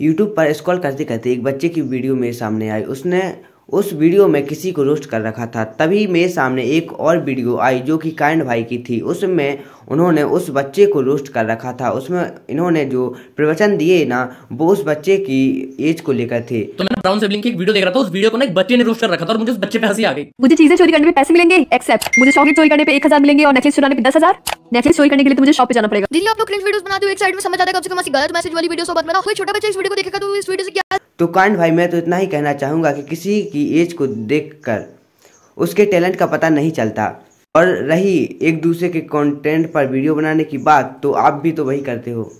YouTube पर scroll करते करते एक बच्चे की वीडियो मेरे सामने आई उसने उस वीडियो में किसी को रोस्ट कर रखा था तभी मेरे सामने एक और वीडियो आई जो कि काइंड भाई की थी उसमें उन्होंने उस बच्चे को रोस्ट कर रखा था उसमें इन्होंने जो प्रवचन दिए ना वो उस बच्चे की एज को लेकर थे तो मैंने ब्राउन सिबलिंग की एक वीडियो देख रहा था उस वीडियो को ना एक बच्चे ने रोस्ट कर रखा था और मुझे उस बच्चे पे हंसी आ गई मुझे चीजें चोरी करने पे पैसे मिलेंगे एक्सेप्ट मुझे चॉकलेट चोरी करने पे एक हजार मिलेंगे और नेकलेस चुराने पे दस हजार नेकलेस चोरी करने के लिए तो मुझे शॉप पे जाना पड़ेगा दिल्ली आप लोग क्रिंज वीडियोस बनाते हो एक साइड में समझ आता है कम से कम गलत मैसेज वाली वीडियो सो मत बनाओ छोटा बच्चा इस वीडियो को देखेगा तो इस वीडियो से तो कांड भाई मैं तो इतना ही कहना चाहूँगा कि किसी की एज को देख कर उसके टैलेंट का पता नहीं चलता और रही एक दूसरे के कंटेंट पर वीडियो बनाने की बात तो आप भी तो वही करते हो